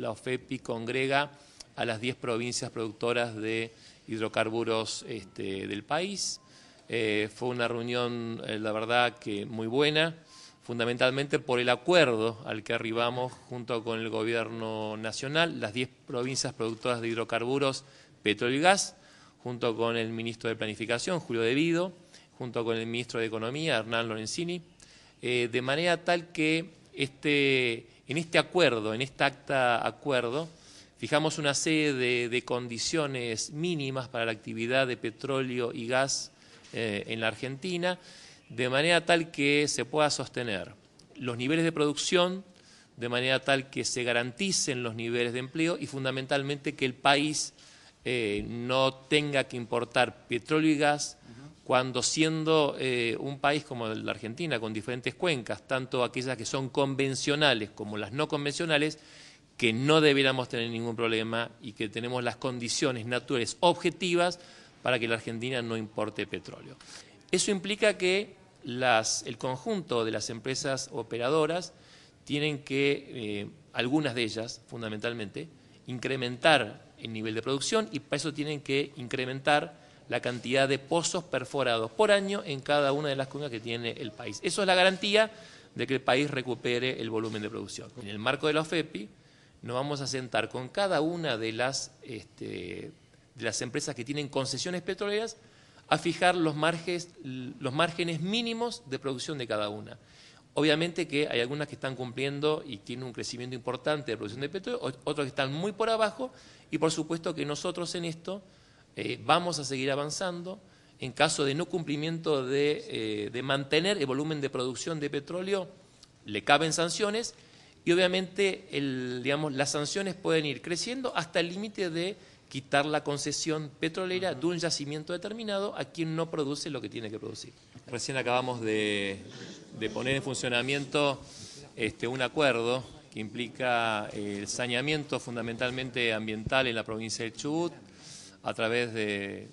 La OFEPI congrega a las 10 provincias productoras de hidrocarburos este, del país. Eh, fue una reunión, eh, la verdad, que muy buena, fundamentalmente por el acuerdo al que arribamos junto con el Gobierno Nacional, las 10 provincias productoras de hidrocarburos, petróleo y gas, junto con el Ministro de Planificación, Julio De Vido, junto con el Ministro de Economía, Hernán Lorenzini, eh, de manera tal que este en este acuerdo, en esta acta acuerdo, fijamos una serie de, condiciones mínimas para la actividad de petróleo y gas eh, en la Argentina, de manera tal que se pueda sostener los niveles de producción, de manera tal que se garanticen los niveles de empleo y fundamentalmente que el país eh, no tenga que importar petróleo y gas cuando siendo eh, un país como la Argentina, con diferentes cuencas, tanto aquellas que son convencionales como las no convencionales, que no debiéramos tener ningún problema y que tenemos las condiciones naturales objetivas para que la Argentina no importe petróleo. Eso implica que el conjunto de las empresas operadoras tienen que, eh, algunas de ellas fundamentalmente, incrementar el nivel de producción y para eso tienen que incrementar la cantidad de pozos perforados por año en cada una de las cuencas que tiene el país. Eso es la garantía de que el país recupere el volumen de producción. En el marco de la OFEPI nos vamos a sentar con cada una de las, este, de las empresas que tienen concesiones petroleras a fijar los, los márgenes mínimos de producción de cada una. Obviamente que hay algunas que están cumpliendo y tienen un crecimiento importante de producción de petróleo, otras que están muy por abajo y por supuesto que nosotros en esto eh, vamos a seguir avanzando. En caso de no cumplimiento de, eh, de mantener el volumen de producción de petróleo, le caben sanciones y obviamente digamos, las sanciones pueden ir creciendo hasta el límite de quitar la concesión petrolera de un yacimiento determinado a quien no produce lo que tiene que producir. Recién acabamos de, poner en funcionamiento este, un acuerdo que implica el saneamiento fundamentalmente ambiental en la provincia de Chubut, a través de,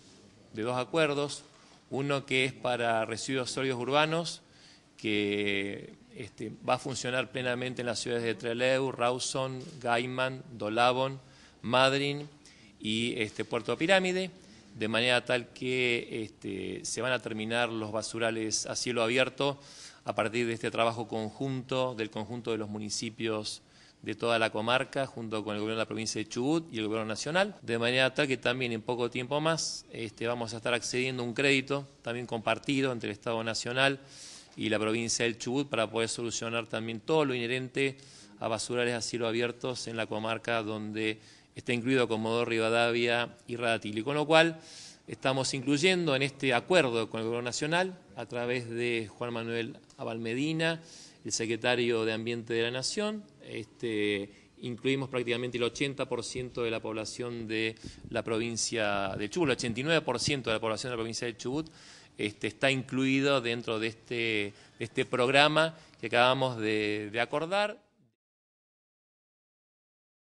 dos acuerdos, uno que es para residuos sólidos urbanos, que este, va a funcionar plenamente en las ciudades de Trelew, Rawson, Gaiman, Dolabon, Madryn y este, Puerto Pirámide, de manera tal que este, se van a terminar los basurales a cielo abierto a partir de este trabajo conjunto del conjunto de los municipios de toda la comarca junto con el gobierno de la provincia de Chubut y el gobierno nacional, de manera tal que también en poco tiempo más este, vamos a estar accediendo a un crédito también compartido entre el Estado Nacional y la provincia del Chubut para poder solucionar también todo lo inherente a basurales a cielo abiertos en la comarca donde está incluido Comodoro Rivadavia y Radatili, con lo cual estamos incluyendo en este acuerdo con el Gobierno Nacional a través de Juan Manuel Abalmedina el secretario de Ambiente de la Nación. Este, incluimos prácticamente el 80% de la población de la provincia de Chubut, el 89% de la población de la provincia de Chubut este, está incluido dentro de este, de este programa que acabamos de acordar.